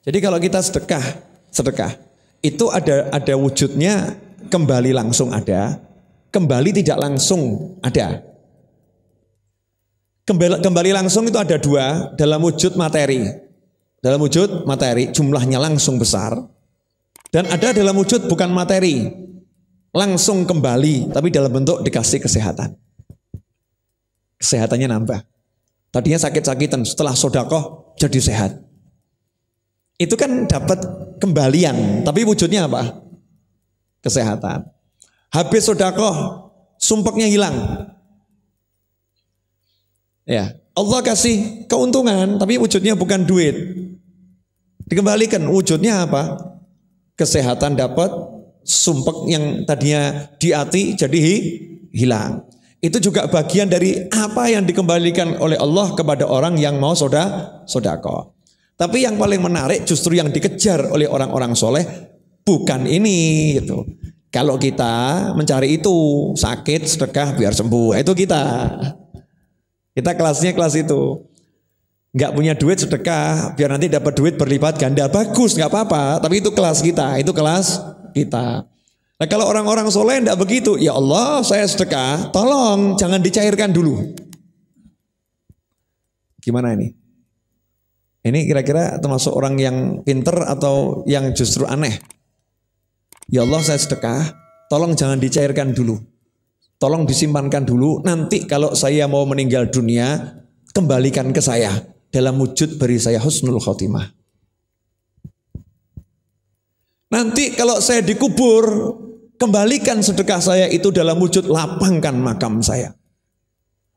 Jadi kalau kita sedekah, sedekah itu ada ada wujudnya kembali langsung ada, kembali tidak langsung ada. Kembali, kembali langsung itu ada dua dalam wujud materi. Dalam wujud materi jumlahnya langsung besar. Dan ada dalam wujud bukan materi. Langsung kembali tapi dalam bentuk dikasih kesehatan. Kesehatannya nambah. Tadinya sakit-sakitan setelah sodakoh jadi sehat itu kan dapat kembalian, tapi wujudnya apa? Kesehatan. Habis sodakoh, sumpeknya hilang. Ya, Allah kasih keuntungan, tapi wujudnya bukan duit. Dikembalikan, wujudnya apa? Kesehatan dapat, sumpek yang tadinya diati jadi hilang. Itu juga bagian dari apa yang dikembalikan oleh Allah kepada orang yang mau soda, sodako. Tapi yang paling menarik justru yang dikejar oleh orang-orang soleh bukan ini gitu. Kalau kita mencari itu sakit sedekah biar sembuh nah, itu kita. Kita kelasnya kelas itu. Nggak punya duit sedekah biar nanti dapat duit berlipat ganda bagus nggak apa-apa. Tapi itu kelas kita, itu kelas kita. Nah kalau orang-orang soleh tidak begitu, ya Allah saya sedekah, tolong jangan dicairkan dulu. Gimana ini? Ini kira-kira termasuk orang yang pinter atau yang justru aneh. Ya Allah saya sedekah, tolong jangan dicairkan dulu. Tolong disimpankan dulu, nanti kalau saya mau meninggal dunia, kembalikan ke saya. Dalam wujud beri saya husnul khotimah. Nanti kalau saya dikubur, kembalikan sedekah saya itu dalam wujud lapangkan makam saya.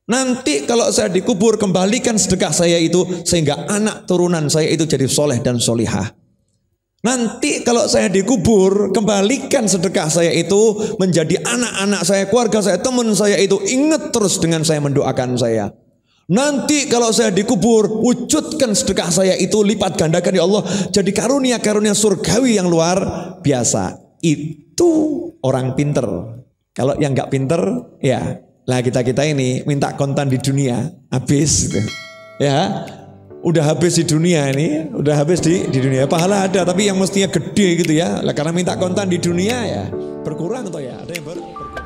Nanti kalau saya dikubur kembalikan sedekah saya itu sehingga anak turunan saya itu jadi soleh dan solihah. Nanti kalau saya dikubur kembalikan sedekah saya itu menjadi anak-anak saya, keluarga saya, teman saya itu ingat terus dengan saya mendoakan saya. Nanti kalau saya dikubur, wujudkan sedekah saya itu lipat gandakan ya Allah. Jadi karunia-karunia surgawi yang luar biasa. Itu orang pinter. Kalau yang nggak pinter, ya lah kita-kita ini minta kontan di dunia habis gitu. Ya. Udah habis di dunia ini, udah habis di di dunia. Pahala ada tapi yang mestinya gede gitu ya. Lah karena minta kontan di dunia ya berkurang toh ya. Ada yang ber, berkurang.